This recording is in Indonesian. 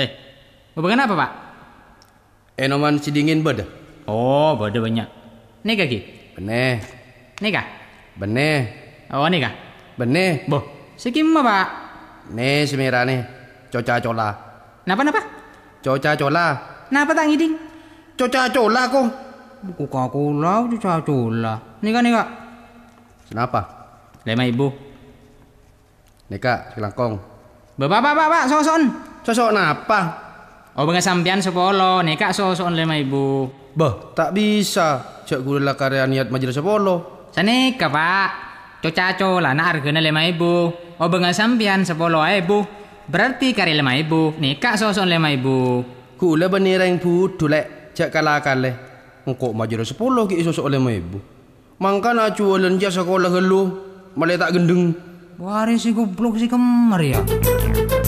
Hei, eh, hubungan apa pak? Enoman si dingin beda. Oh, beda banyak. Nika ki? Beneh. Nika? Beneh. Oh, nika? Beneh. Boh, siki mah pak? Nih semirane, coca cola. Napa napa? Coca cola. Napa tangi ding? Coca cola kok. Coca cola, coca cola. Nika nika. Kenapa? Lemah ibu. kak, silangkong. Bapak, bapak, bapak, so-son. Sosok napa? Oh bengah sampean sepolo, nekak sosok lima ibu. Bah, tak bisa. Cek guru lah karya niat majelis sepolo. Sanika pak. Cocaco lah nak harganya lima ibu. Oh bengah sampean sepolo ibu. Berarti karya lima ibu, nekak sosok lima ibu. Kula benerang budu lek, cek kalah kalah. Engkau majelis sepolo ki sosok lima ibu. Mangka na cualan jasa lah gelu, tak gendeng. Waris si goblok si kemar ya.